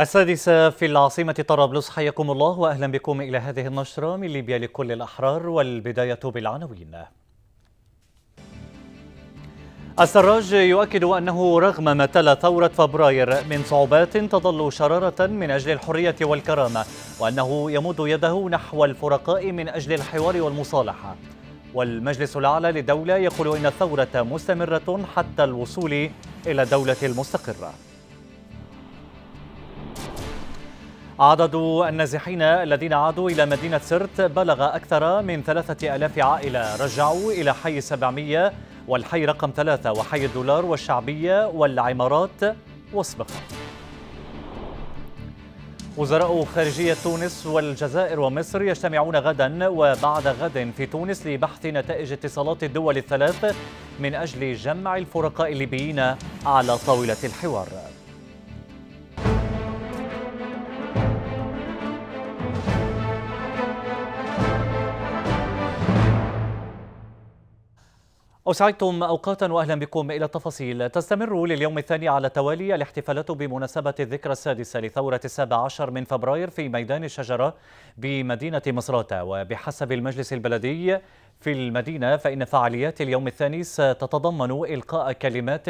السادسة في العاصمة طرابلس حياكم الله وأهلا بكم إلى هذه النشرة من ليبيا لكل الأحرار والبداية بالعناوين السراج يؤكد أنه رغم ما تلا ثورة فبراير من صعوبات تظل شرارة من أجل الحرية والكرامة وأنه يمد يده نحو الفرقاء من أجل الحوار والمصالحة والمجلس الأعلى للدولة يقول إن الثورة مستمرة حتى الوصول إلى دولة المستقرة عدد النازحين الذين عادوا إلى مدينة سرت بلغ أكثر من ثلاثة ألاف عائلة رجعوا إلى حي 700 والحي رقم ثلاثة وحي الدولار والشعبية والعمارات وصبخة وزراء خارجية تونس والجزائر ومصر يجتمعون غدا وبعد غد في تونس لبحث نتائج اتصالات الدول الثلاث من أجل جمع الفرقاء الليبيين على طاولة الحوار أسعدتم أوقاتا وأهلا بكم إلى التفاصيل تستمر لليوم الثاني على التوالي الاحتفالات بمناسبة الذكرى السادسة لثورة السابع عشر من فبراير في ميدان الشجرة بمدينة مصراتة وبحسب المجلس البلدي في المدينة فإن فعاليات اليوم الثاني ستتضمن إلقاء كلمات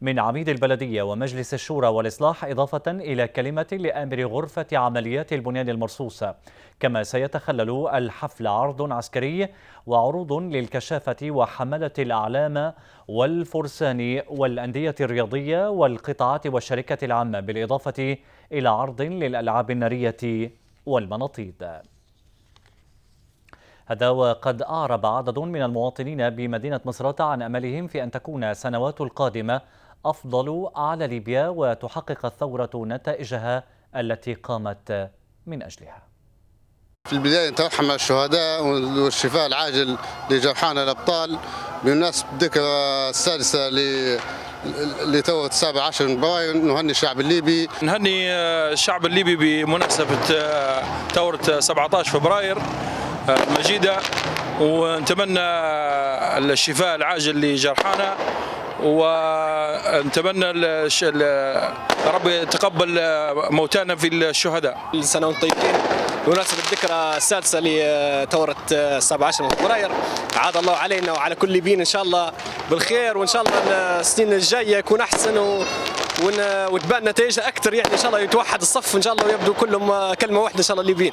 من عميد البلدية ومجلس الشورى والإصلاح إضافة إلى كلمة لآمر غرفة عمليات البنيان المرصوصة كما سيتخلل الحفل عرض عسكري وعروض للكشافة وحملة الأعلام والفرسان والأندية الرياضية والقطاعات والشركة العامة بالإضافة إلى عرض للألعاب النارية والمناطيد هذا وقد أعرب عدد من المواطنين بمدينة مصراتة عن أملهم في أن تكون سنوات القادمة أفضل على ليبيا وتحقق الثورة نتائجها التي قامت من أجلها في البداية نترحم الشهداء والشفاء العاجل لجرحانا الأبطال بمناسبة الذكرى السادسة اللي تو 17 فبراير نهني الشعب الليبي نهني الشعب الليبي بمناسبة ثورة 17 فبراير مجيده ونتمنى الشفاء العاجل لجرحانا ونتمنى ربي يتقبل موتانا في الشهداء كل سنه وانتم طيبين بمناسبة الذكرى السادسة لثورة 17 من فبراير عاد الله علينا وعلى كل بين إن شاء الله بالخير وإن شاء الله السنين الجاية يكون أحسن و... ون... وتبان نتائجها أكثر يعني إن شاء الله يتوحد الصف إن شاء الله ويبدو كلهم كلمة واحدة إن شاء الله الليبيين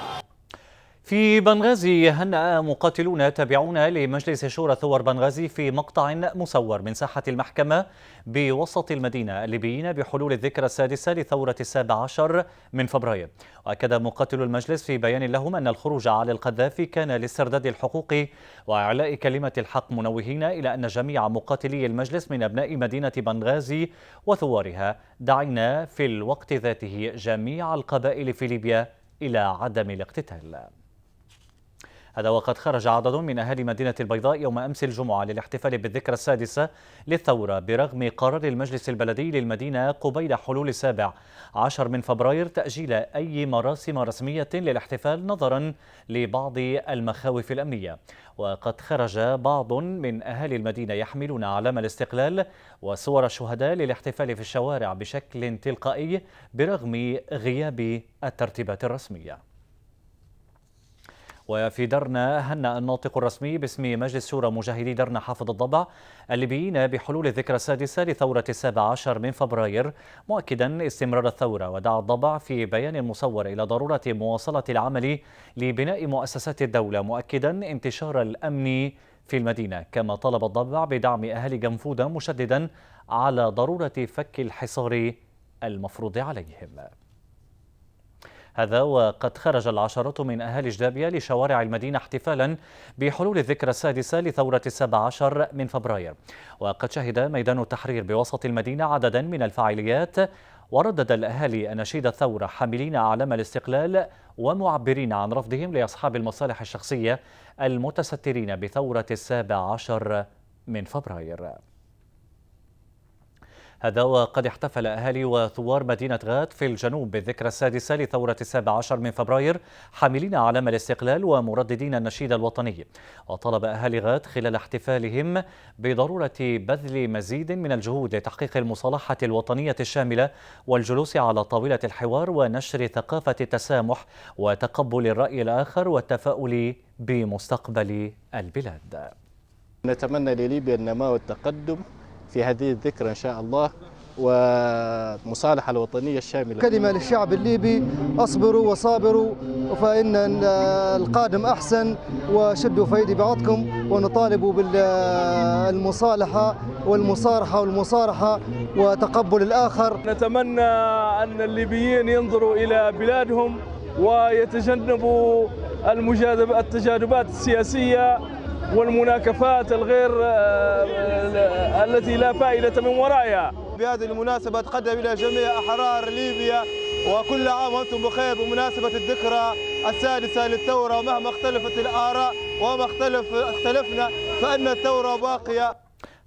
في بنغازي هنأ مقاتلون تابعون لمجلس شورى ثور بنغازي في مقطع مصور من ساحة المحكمة بوسط المدينة الليبيين بحلول الذكرى السادسة لثورة السابع عشر من فبراير وأكد مقاتل المجلس في بيان لهم أن الخروج على القذافي كان لاسترداد الحقوق وإعلاء كلمة الحق منوهين إلى أن جميع مقاتلي المجلس من أبناء مدينة بنغازي وثوارها دعينا في الوقت ذاته جميع القبائل في ليبيا إلى عدم الاقتتال هذا وقد خرج عدد من أهالي مدينة البيضاء يوم أمس الجمعة للاحتفال بالذكرى السادسة للثورة برغم قرار المجلس البلدي للمدينة قبيل حلول السابع عشر من فبراير تأجيل أي مراسم رسمية للاحتفال نظرا لبعض المخاوف الأمنية وقد خرج بعض من أهالي المدينة يحملون أعلام الاستقلال وصور الشهداء للاحتفال في الشوارع بشكل تلقائي برغم غياب الترتيبات الرسميه وفي درنا هنأ الناطق الرسمي باسم مجلس شورى مجاهدي درنا حافظ الضبع الليبيين بحلول الذكرى السادسة لثورة السابع عشر من فبراير مؤكدا استمرار الثورة ودعا الضبع في بيان مصور إلى ضرورة مواصلة العمل لبناء مؤسسات الدولة مؤكدا انتشار الأمن في المدينة كما طلب الضبع بدعم أهالي جنفودة مشددا على ضرورة فك الحصار المفروض عليهم هذا وقد خرج العشرات من أهالي جدابية لشوارع المدينة احتفالا بحلول الذكرى السادسة لثورة السبع عشر من فبراير وقد شهد ميدان التحرير بوسط المدينة عددا من الفعاليات وردد الأهالي أناشيد الثورة حاملين أعلام الاستقلال ومعبرين عن رفضهم لأصحاب المصالح الشخصية المتسترين بثورة السابع عشر من فبراير هذا وقد احتفل أهالي وثوار مدينة غات في الجنوب بالذكرى السادسة لثورة السابع عشر من فبراير حاملين علم الاستقلال ومرددين النشيد الوطني وطلب أهالي غات خلال احتفالهم بضرورة بذل مزيد من الجهود لتحقيق المصالحة الوطنية الشاملة والجلوس على طاولة الحوار ونشر ثقافة التسامح وتقبل الرأي الآخر والتفاؤل بمستقبل البلاد نتمنى لليبيا النماء والتقدم في هذه الذكرى إن شاء الله والمصالحة الوطنية الشاملة كلمة للشعب الليبي أصبروا وصابروا فإن القادم أحسن وشدوا في أيدي بعضكم ونطالبوا بالمصالحة والمصارحة والمصارحة وتقبل الآخر نتمنى أن الليبيين ينظروا إلى بلادهم ويتجنبوا التجاذبات السياسية والمناكفات الغير آه، آه، التي لا فائدة من ورائها بهذه المناسبة أتقدم إلى جميع أحرار ليبيا وكل عام وأنتم بخير بمناسبة الذكرى السادسة للثورة ومهما اختلفت الآراء ومهما اختلف اختلفنا فإن الثورة باقية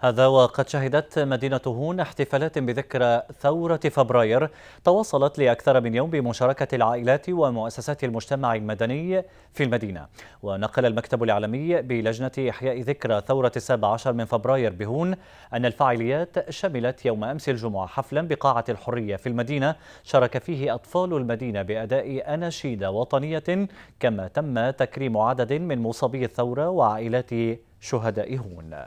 هذا وقد شهدت مدينة هون احتفالات بذكرى ثورة فبراير تواصلت لأكثر من يوم بمشاركة العائلات ومؤسسات المجتمع المدني في المدينة ونقل المكتب الإعلامي بلجنة إحياء ذكرى ثورة السابع عشر من فبراير بهون أن الفعاليات شملت يوم أمس الجمعة حفلا بقاعة الحرية في المدينة شارك فيه أطفال المدينة بأداء أناشيد وطنية كما تم تكريم عدد من مصابي الثورة وعائلات شهداء هون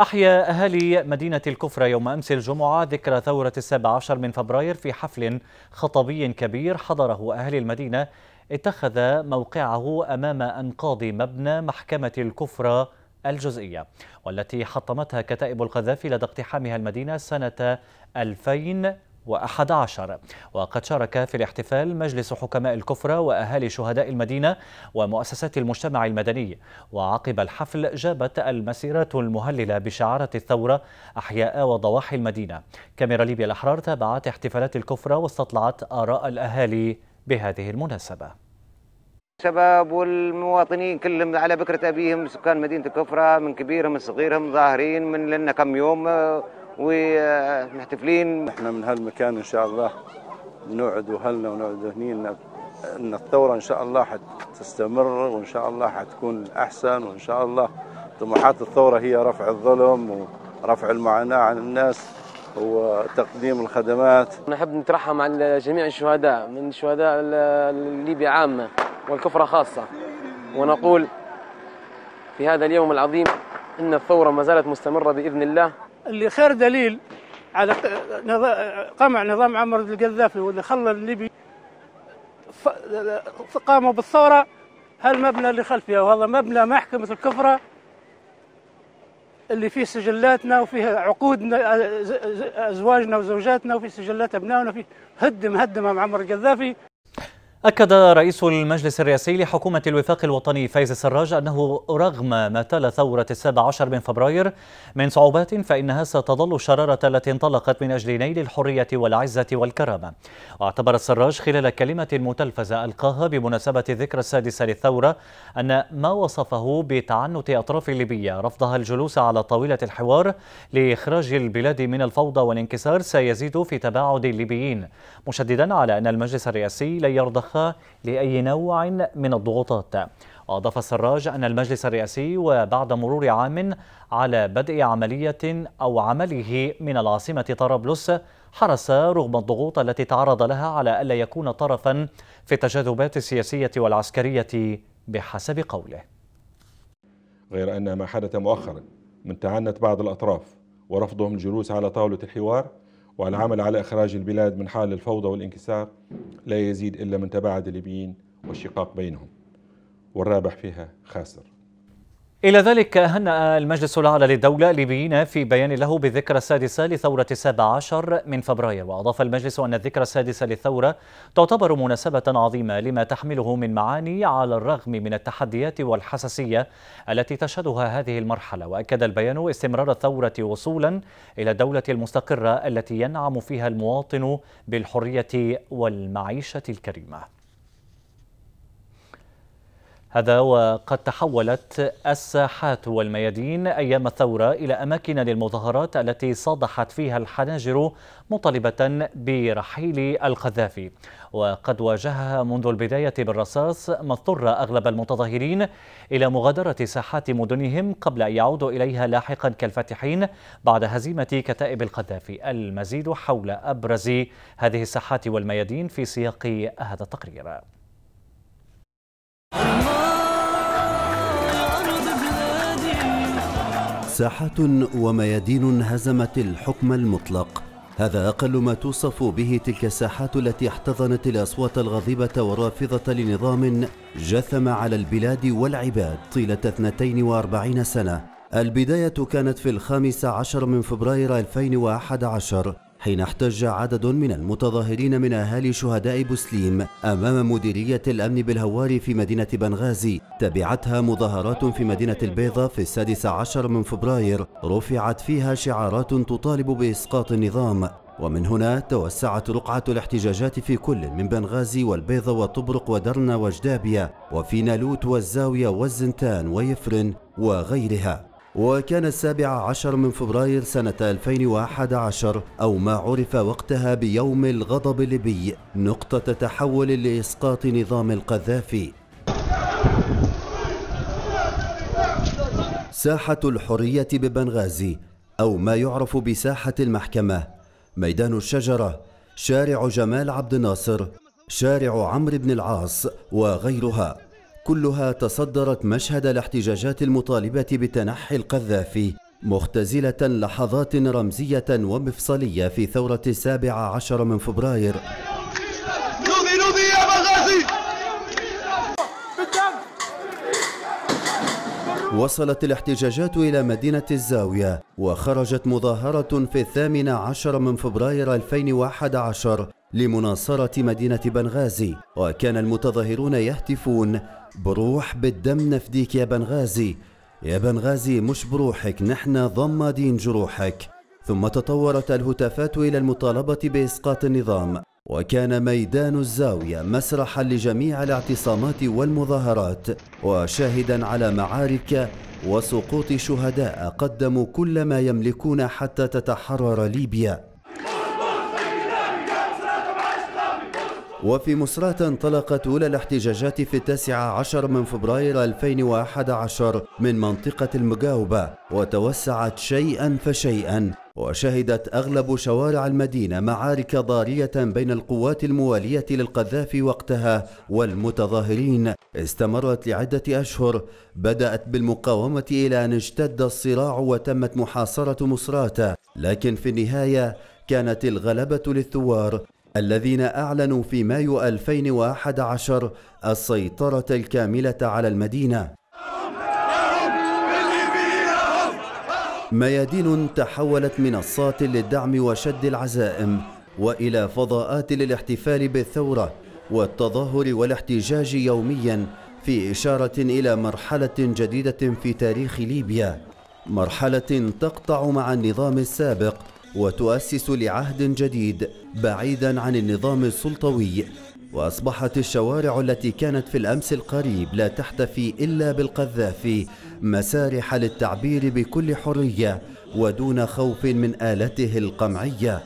أحيا أهالي مدينة الكفرة يوم أمس الجمعة ذكرى ثورة السابع عشر من فبراير في حفل خطبي كبير حضره أهالي المدينة اتخذ موقعه أمام أنقاض مبنى محكمة الكفرة الجزئية والتي حطمتها كتائب القذافي لدى اقتحامها المدينة سنة 2000 عشر وقد شارك في الاحتفال مجلس حكماء الكفرة وأهالي شهداء المدينة ومؤسسات المجتمع المدني وعقب الحفل جابت المسيرات المهللة بشعارة الثورة أحياء وضواحي المدينة كاميرا ليبيا الأحرار تابعت احتفالات الكفرة واستطلعت آراء الأهالي بهذه المناسبة الشباب والمواطنين كلهم على بكرة أبيهم سكان مدينة الكفرة من كبيرهم من صغيرهم ظاهرين من لنا كم يوم ومحتفلين احنا من هالمكان ان شاء الله نوعد اهلنا ونوعد اهنينا ان الثوره ان شاء الله حتستمر وان شاء الله حتكون احسن وان شاء الله طموحات الثوره هي رفع الظلم ورفع المعاناه عن الناس وتقديم الخدمات نحب نترحم على جميع الشهداء من شهداء ليبيا عامه والكفره خاصه ونقول في هذا اليوم العظيم ان الثوره ما زالت مستمره باذن الله اللي خير دليل على قمع نظام عمر القذافي واللي خلى الليبي قاموا بالثورة هالمبنى اللي خلفها وهذا مبنى محكمة الكفرة اللي فيه سجلاتنا وفيه عقودنا أزواجنا وزوجاتنا وفيه سجلات أبنائنا وفيه هدم هدم عمر القذافي أكد رئيس المجلس الرئاسي لحكومة الوفاق الوطني فايز السراج أنه رغم ما تل ثورة السابع عشر من فبراير من صعوبات فإنها ستظل شرارة التي انطلقت من أجل نيل الحرية والعزة والكرامة واعتبر السراج خلال كلمة متلفزة ألقاها بمناسبة الذكرى السادسة للثورة أن ما وصفه بتعنت أطراف الليبية رفضها الجلوس على طاولة الحوار لإخراج البلاد من الفوضى والانكسار سيزيد في تباعد الليبيين مشددا على أن المجلس الرئاسي لن يرضخ الوثيقة لأي نوع من الضغوطات وأضاف السراج أن المجلس الرئاسي وبعد مرور عام على بدء عملية أو عمله من العاصمة طرابلس حرص رغم الضغوط التي تعرض لها على ألا يكون طرفا في التجاذبات السياسية والعسكرية بحسب قوله غير أن ما حدث مؤخرا من تعنت بعض الأطراف ورفضهم الجلوس على طاولة الحوار والعمل على إخراج البلاد من حال الفوضى والانكسار لا يزيد إلا من تباعد الليبيين والشقاق بينهم والرابح فيها خاسر إلى ذلك هنأ المجلس الأعلى للدولة الليبيين في بيان له بالذكرى السادسة لثورة 17 من فبراير وأضاف المجلس أن الذكرى السادسة للثورة تعتبر مناسبة عظيمة لما تحمله من معاني على الرغم من التحديات والحساسية التي تشهدها هذه المرحلة وأكد البيان استمرار الثورة وصولا إلى الدولة المستقرة التي ينعم فيها المواطن بالحرية والمعيشة الكريمة هذا وقد تحولت الساحات والميادين أيام الثورة إلى أماكن للمظاهرات التي صدحت فيها الحناجر مطالبة برحيل القذافي وقد واجهها منذ البداية بالرصاص ما اضطر أغلب المتظاهرين إلى مغادرة ساحات مدنهم قبل أن يعودوا إليها لاحقا كالفاتحين بعد هزيمة كتائب القذافي المزيد حول أبرز هذه الساحات والميادين في سياق هذا التقرير ساحات وميادين هزمت الحكم المطلق هذا أقل ما توصف به تلك الساحات التي احتضنت الأصوات الغاضبة والرافضة لنظام جثم على البلاد والعباد طيلة 42 سنة البداية كانت في الخامس عشر من فبراير 2011 حين احتج عدد من المتظاهرين من أهالي شهداء بوسليم أمام مديرية الأمن بالهواري في مدينة بنغازي تبعتها مظاهرات في مدينة البيضة في السادس عشر من فبراير رفعت فيها شعارات تطالب بإسقاط النظام ومن هنا توسعت رقعة الاحتجاجات في كل من بنغازي والبيضة وطبرق ودرنا وجدابية وفي نالوت والزاوية والزنتان ويفرن وغيرها وكان السابع عشر من فبراير سنة 2011 أو ما عرف وقتها بيوم الغضب الليبي نقطة تحول لإسقاط نظام القذافي ساحة الحرية ببنغازي أو ما يعرف بساحة المحكمة ميدان الشجرة شارع جمال عبد الناصر شارع عمرو بن العاص وغيرها كلها تصدرت مشهد الاحتجاجات المطالبة بتنحي القذافي مختزلة لحظات رمزية ومفصلية في ثورة السابع عشر من فبراير يا وصلت الاحتجاجات إلى مدينة الزاوية وخرجت مظاهرة في الثامن عشر من فبراير 2011 لمناصرة مدينة بنغازي وكان المتظاهرون يهتفون بروح بالدم نفديك يا بنغازي يا بنغازي مش بروحك نحن ضمادين جروحك ثم تطورت الهتافات إلى المطالبة بإسقاط النظام وكان ميدان الزاوية مسرحا لجميع الاعتصامات والمظاهرات وشاهدا على معارك وسقوط شهداء قدموا كل ما يملكون حتى تتحرر ليبيا وفي مصرات انطلقت أولى الاحتجاجات في التاسع عشر من فبراير 2011 من منطقة المجاوبة وتوسعت شيئا فشيئا وشهدت أغلب شوارع المدينة معارك ضارية بين القوات الموالية للقذافي وقتها والمتظاهرين استمرت لعدة أشهر بدأت بالمقاومة إلى أن اشتد الصراع وتمت محاصرة مصراتة لكن في النهاية كانت الغلبة للثوار الذين أعلنوا في مايو 2011 السيطرة الكاملة على المدينة ميادين تحولت منصات للدعم وشد العزائم والى فضاءات للاحتفال بالثوره والتظاهر والاحتجاج يوميا في اشاره الى مرحله جديده في تاريخ ليبيا مرحله تقطع مع النظام السابق وتؤسس لعهد جديد بعيدا عن النظام السلطوي وأصبحت الشوارع التي كانت في الأمس القريب لا تحتفي إلا بالقذافي مسارح للتعبير بكل حرية ودون خوف من آلته القمعية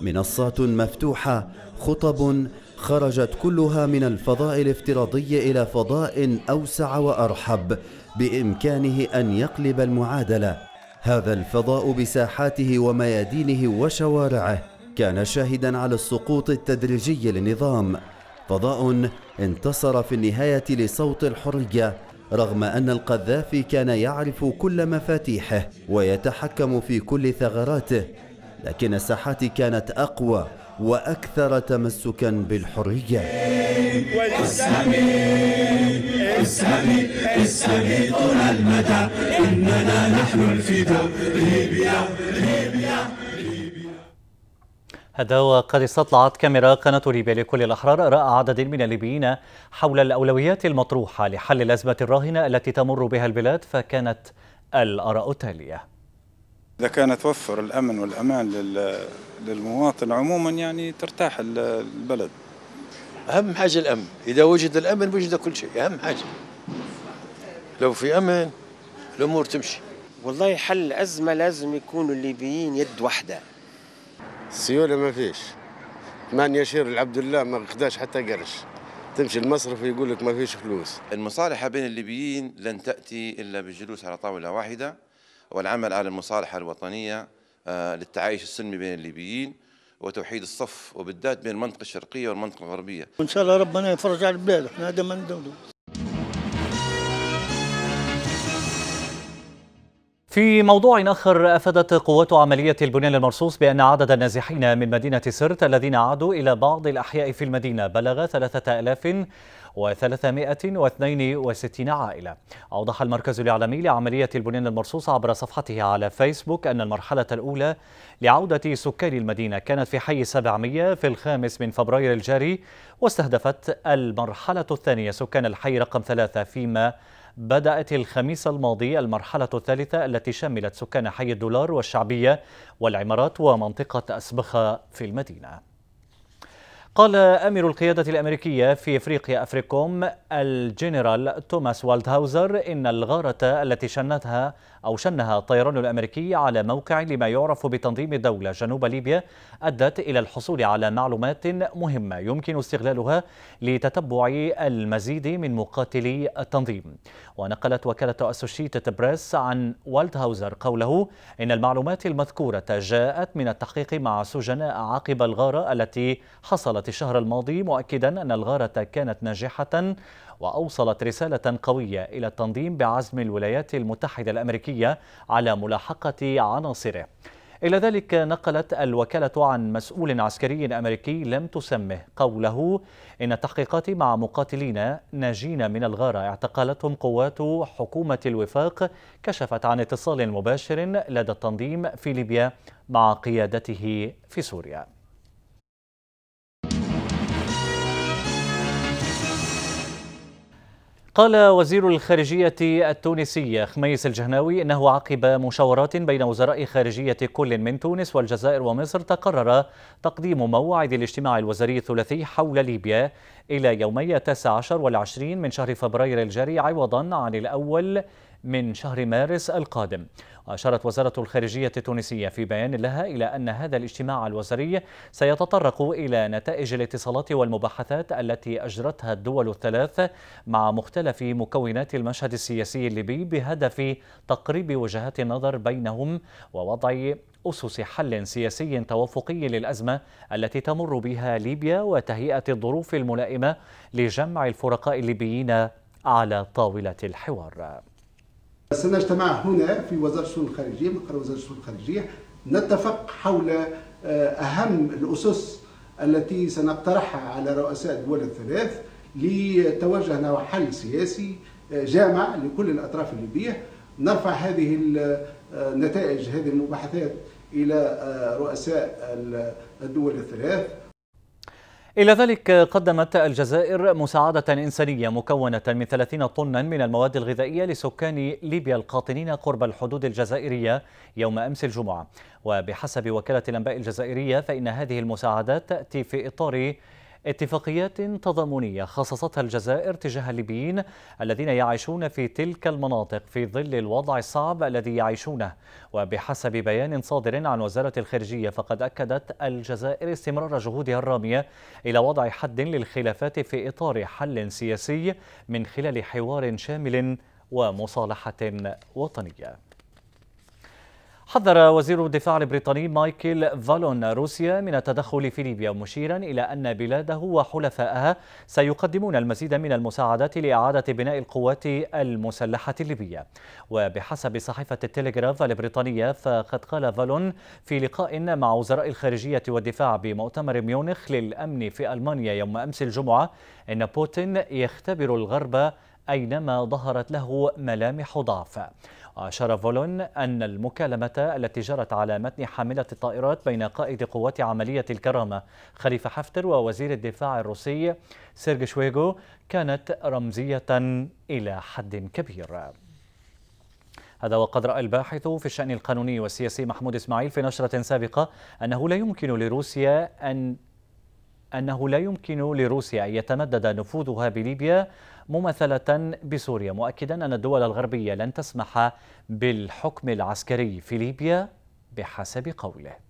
منصات مفتوحة خطب خرجت كلها من الفضاء الافتراضي إلى فضاء أوسع وأرحب بإمكانه أن يقلب المعادلة هذا الفضاء بساحاته وميادينه وشوارعه كان شاهدا على السقوط التدريجي للنظام فضاء انتصر في النهاية لصوت الحرية رغم أن القذافي كان يعرف كل مفاتيحه ويتحكم في كل ثغراته لكن الساحات كانت أقوى وأكثر تمسكا بالحرية طول المدى إننا نحن ليبيا ليبيا هذا وقد استطلعت كاميرا قناة ليبيا لكل الأحرار آراء عدد من الليبيين حول الأولويات المطروحة لحل الأزمة الراهنة التي تمر بها البلاد فكانت الآراء التالية إذا كان توفر الأمن والأمان للمواطن عموما يعني ترتاح البلد أهم حاجة الأمن إذا وجد الأمن وجد كل شيء أهم حاجة لو في أمن الأمور تمشي والله حل الأزمة لازم يكونوا الليبيين يد واحدة السيولة ما فيش ثمانية يشير العبد الله ما خداش حتى قرش تمشي المصرف يقول لك ما فيش فلوس المصالحة بين الليبيين لن تأتي إلا بالجلوس على طاولة واحدة والعمل على المصالحة الوطنية آه، للتعايش السلمي بين الليبيين وتوحيد الصف وبالذات بين المنطقة الشرقية والمنطقة الغربية وإن شاء الله ربنا يفرج على البلاد احنا هذا ما ندوله في موضوع آخر أفادت قوات عملية البنيان المرصوص بأن عدد النازحين من مدينة سرت الذين عادوا إلى بعض الأحياء في المدينة بلغ 3000 و362 عائلة أوضح المركز الإعلامي لعملية البنيان المرصوص عبر صفحته على فيسبوك أن المرحلة الأولى لعودة سكان المدينة كانت في حي 700 في الخامس من فبراير الجاري واستهدفت المرحلة الثانية سكان الحي رقم ثلاثة فيما بدأت الخميس الماضي المرحلة الثالثة التي شملت سكان حي الدولار والشعبية والعمارات ومنطقة أسبخة في المدينة قال أمير القيادة الأمريكية في إفريقيا أفريكوم الجنرال توماس والدهاوزر إن الغارة التي شنتها أو شنها الطيران الأمريكي على موقع لما يعرف بتنظيم الدولة جنوب ليبيا أدت إلى الحصول على معلومات مهمة يمكن استغلالها لتتبع المزيد من مقاتلي التنظيم ونقلت وكالة أسوشيتد بريس عن والدهاوزر قوله إن المعلومات المذكورة جاءت من التحقيق مع سجناء عقب الغارة التي حصلت الشهر الماضي مؤكدا أن الغارة كانت ناجحة وأوصلت رسالة قوية إلى التنظيم بعزم الولايات المتحدة الأمريكية على ملاحقة عناصره إلى ذلك نقلت الوكالة عن مسؤول عسكري أمريكي لم تسمه قوله إن التحقيقات مع مقاتلين ناجين من الغارة اعتقلتهم قوات حكومة الوفاق كشفت عن اتصال مباشر لدى التنظيم في ليبيا مع قيادته في سوريا قال وزير الخارجية التونسي خميس الجهناوي إنه عقب مشاورات بين وزراء خارجية كل من تونس والجزائر ومصر تقرر تقديم موعد الاجتماع الوزاري الثلاثي حول ليبيا إلى يومي 19 والعشرين من شهر فبراير الجاري عوضا عن الأول من شهر مارس القادم وأشارت وزارة الخارجية التونسية في بيان لها إلى أن هذا الاجتماع الوزاري سيتطرق إلى نتائج الاتصالات والمباحثات التي أجرتها الدول الثلاث مع مختلف مكونات المشهد السياسي الليبي بهدف تقريب وجهات النظر بينهم ووضع أسس حل سياسي توافقي للأزمة التي تمر بها ليبيا وتهيئة الظروف الملائمة لجمع الفرقاء الليبيين على طاولة الحوار سنجتمع هنا في وزارة الشؤون الخارجية مقر وزارة الشؤون الخارجية نتفق حول آه، أهم الأسس التي سنقترحها على رؤساء الدول الثلاث لتوجه نحو حل سياسي آه، جامع لكل الأطراف الليبية نرفع هذه النتائج آه، هذه المباحثات إلى رؤساء الدول الثلاث إلى ذلك قدمت الجزائر مساعدة إنسانية مكونة من 30 طنا من المواد الغذائية لسكان ليبيا القاطنين قرب الحدود الجزائرية يوم أمس الجمعة وبحسب وكالة الأنباء الجزائرية فإن هذه المساعدات تأتي في إطار اتفاقيات تضامنية خصصتها الجزائر تجاه الليبيين الذين يعيشون في تلك المناطق في ظل الوضع الصعب الذي يعيشونه وبحسب بيان صادر عن وزارة الخارجية فقد أكدت الجزائر استمرار جهودها الرامية إلى وضع حد للخلافات في إطار حل سياسي من خلال حوار شامل ومصالحة وطنية حذر وزير الدفاع البريطاني مايكل فالون روسيا من التدخل في ليبيا مشيرا إلى أن بلاده وحلفائها سيقدمون المزيد من المساعدات لإعادة بناء القوات المسلحة الليبية وبحسب صحيفة التلغراف البريطانية فقد قال فالون في لقاء مع وزراء الخارجية والدفاع بمؤتمر ميونخ للأمن في ألمانيا يوم أمس الجمعة أن بوتين يختبر الغرب أينما ظهرت له ملامح ضعف أشار فولون أن المكالمة التي جرت على متن حاملة الطائرات بين قائد قوات عملية الكرامة خليفة حفتر ووزير الدفاع الروسي سيرج شويغو كانت رمزية إلى حد كبير هذا وقد رأى الباحث في الشأن القانوني والسياسي محمود إسماعيل في نشرة سابقة أنه لا يمكن لروسيا أن أنه لا يمكن لروسيا أن يتمدد نفوذها بليبيا مماثلة بسوريا مؤكدا أن الدول الغربية لن تسمح بالحكم العسكري في ليبيا بحسب قوله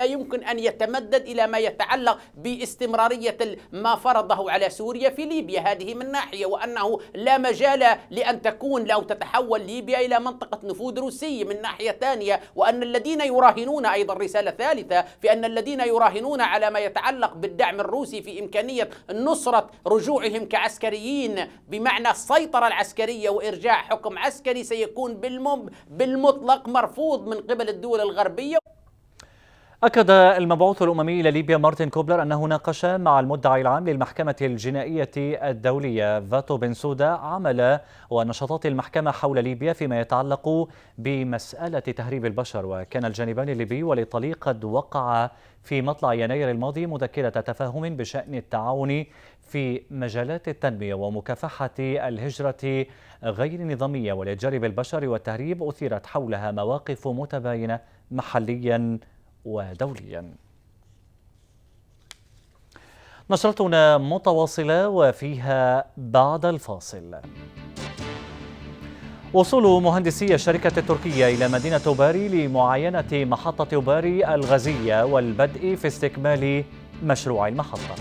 لا يمكن أن يتمدد إلى ما يتعلق باستمرارية ما فرضه على سوريا في ليبيا هذه من ناحية وأنه لا مجال لأن تكون أو تتحول ليبيا إلى منطقة نفوذ روسي من ناحية ثانية وأن الذين يراهنون أيضا رسالة ثالثة في أن الذين يراهنون على ما يتعلق بالدعم الروسي في إمكانية نصرة رجوعهم كعسكريين بمعنى السيطرة العسكرية وإرجاع حكم عسكري سيكون بالمطلق مرفوض من قبل الدول الغربية أكد المبعوث الأممي إلى ليبيا مارتن كوبلر أنه ناقش مع المدعي العام للمحكمة الجنائية الدولية فاتو بن سودا عمل ونشاطات المحكمة حول ليبيا فيما يتعلق بمسألة تهريب البشر وكان الجانبان الليبي والإيطالي قد وقعا في مطلع يناير الماضي مذكرة تفاهم بشأن التعاون في مجالات التنمية ومكافحة الهجرة غير النظامية والإتجار بالبشر والتهريب أثيرت حولها مواقف متباينة محلياً ودوليا نشرتنا متواصلة وفيها بعد الفاصل وصول مهندسي الشركة التركية إلى مدينة أوباري لمعاينة محطة أوباري الغازية والبدء في استكمال مشروع المحطة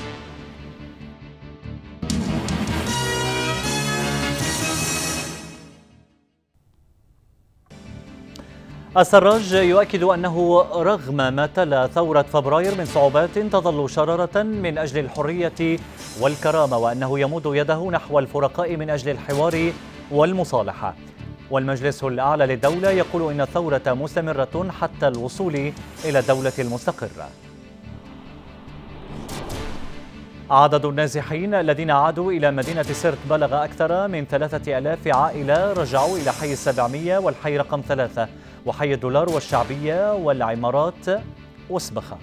السراج يؤكد أنه رغم ما تلا ثورة فبراير من صعوبات تظل شرارة من أجل الحرية والكرامة وأنه يمد يده نحو الفرقاء من أجل الحوار والمصالحة والمجلس الأعلى للدولة يقول إن الثورة مستمرة حتى الوصول إلى الدولة المستقرة عدد النازحين الذين عادوا إلى مدينة سرت بلغ أكثر من 3000 عائلة رجعوا إلى حي السبعمية والحي رقم ثلاثة وحي الدولار والشعبية والعمارات وسبخة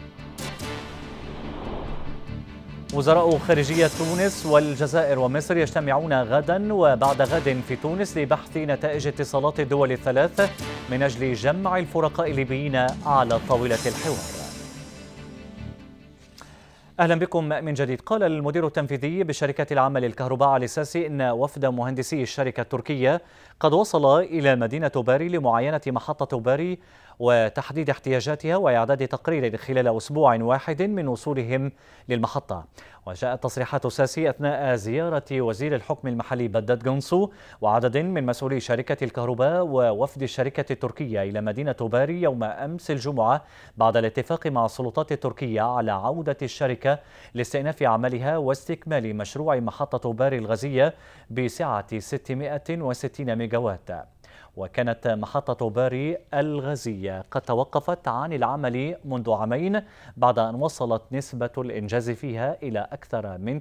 وزراء خارجية تونس والجزائر ومصر يجتمعون غدا وبعد غد في تونس لبحث نتائج اتصالات الدول الثلاث من أجل جمع الفرقاء الليبيين على طاولة الحوار أهلا بكم من جديد قال المدير التنفيذي بالشركة العامة للكهرباء علي الساسي إن وفد مهندسي الشركة التركية قد وصل إلى مدينة باري لمعاينة محطة باري وتحديد احتياجاتها وإعداد تقرير خلال أسبوع واحد من وصولهم للمحطة وجاءت تصريحات ساسي أثناء زيارة وزير الحكم المحلي بلدة جونسو وعدد من مسؤولي شركة الكهرباء ووفد الشركة التركية إلى مدينة باري يوم أمس الجمعة بعد الاتفاق مع السلطات التركية على عودة الشركة لاستئناف عملها واستكمال مشروع محطة باري الغازية بسعة 660 ميجاوات وكانت محطة باري الغازية قد توقفت عن العمل منذ عامين بعد أن وصلت نسبة الإنجاز فيها إلى أكثر من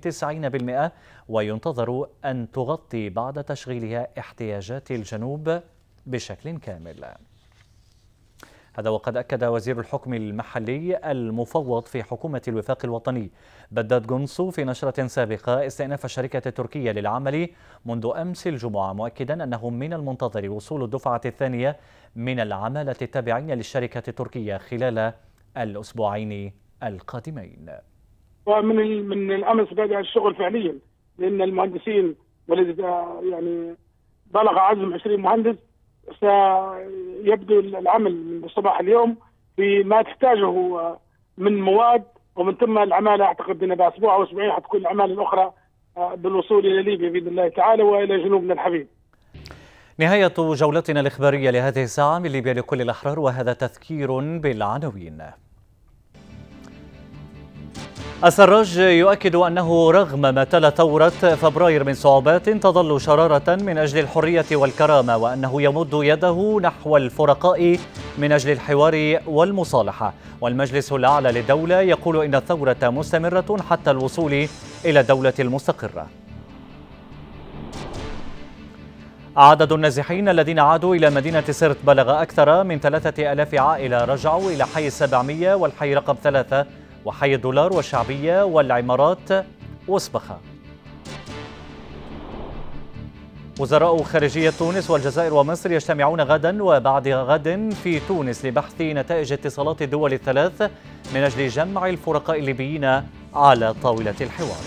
90% وينتظر أن تغطي بعد تشغيلها احتياجات الجنوب بشكل كامل هذا وقد أكد وزير الحكم المحلي المفوض في حكومة الوفاق الوطني بداد جونسو في نشرة سابقة استئناف الشركة التركية للعمل منذ أمس الجمعة مؤكدا أنه من المنتظر وصول الدفعة الثانية من العمالة التابعين للشركة التركية خلال الأسبوعين القادمين ومن من الامس بدا الشغل فعليا لان المهندسين والذي يعني بلغ عزم 20 مهندس سيبدو العمل من صباح اليوم بما تحتاجه من مواد ومن ثم العماله اعتقد ان بعد اسبوع او اسبوعين حتكون الاعمال الاخرى آه، بالوصول الى ليبيا باذن الله تعالى والى جنوبنا الحبيب. نهايه جولتنا الاخباريه لهذه الساعه من ليبيا لكل الاحرار وهذا تذكير بالعناوين. السراج يؤكد أنه رغم ما تل ثورة فبراير من صعوبات تظل شرارة من أجل الحرية والكرامة وأنه يمد يده نحو الفرقاء من أجل الحوار والمصالحة والمجلس الأعلى للدولة يقول إن الثورة مستمرة حتى الوصول إلى الدولة المستقرة عدد النازحين الذين عادوا إلى مدينة سرت بلغ أكثر من 3000 عائلة رجعوا إلى حي 700 والحي رقم ثلاثة وحي الدولار والشعبية والعمارات وصبخة وزراء خارجية تونس والجزائر ومصر يجتمعون غدا وبعد غد في تونس لبحث نتائج اتصالات الدول الثلاث من أجل جمع الفرقاء الليبيين على طاولة الحوار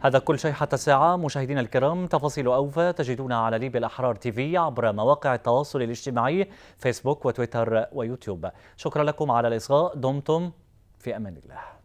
هذا كل شيء حتى الساعة مشاهدينا الكرام تفاصيل أوفى تجدونها على ليبيا الأحرار تيفي عبر مواقع التواصل الاجتماعي فيسبوك وتويتر ويوتيوب شكرا لكم على الإصغاء دمتم في أمان الله